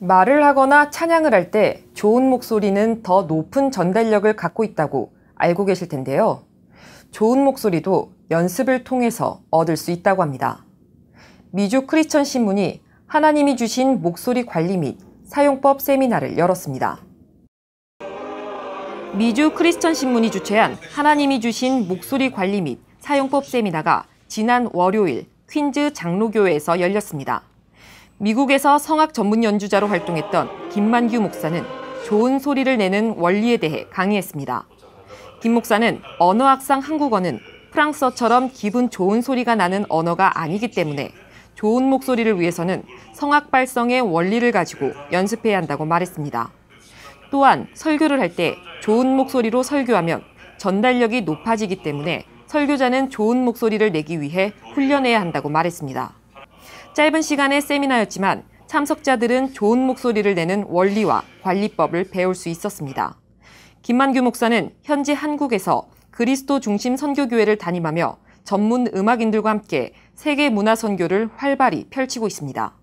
말을 하거나 찬양을 할 때 좋은 목소리는 더 높은 전달력을 갖고 있다고 알고 계실 텐데요. 좋은 목소리도 연습을 통해서 얻을 수 있다고 합니다. 미주 크리스천 신문이 하나님이 주신 목소리 관리 및 사용법 세미나를 열었습니다. 미주 크리스천 신문이 주최한 하나님이 주신 목소리 관리 및 사용법 세미나가 지난 월요일 퀸즈 장로교회에서 열렸습니다. 미국에서 성악 전문 연주자로 활동했던 김만규 목사는 좋은 소리를 내는 원리에 대해 강의했습니다. 김 목사는 언어학상 한국어는 프랑스어처럼 기분 좋은 소리가 나는 언어가 아니기 때문에 좋은 목소리를 위해서는 성악 발성의 원리를 가지고 연습해야 한다고 말했습니다. 또한 설교를 할 때 좋은 목소리로 설교하면 전달력이 높아지기 때문에 설교자는 좋은 목소리를 내기 위해 훈련해야 한다고 말했습니다. 짧은 시간의 세미나였지만 참석자들은 좋은 목소리를 내는 원리와 관리법을 배울 수 있었습니다. 김만규 목사는 현지 한국에서 그리스도 중심 선교교회를 담임하며 전문 음악인들과 함께 세계 문화 선교를 활발히 펼치고 있습니다.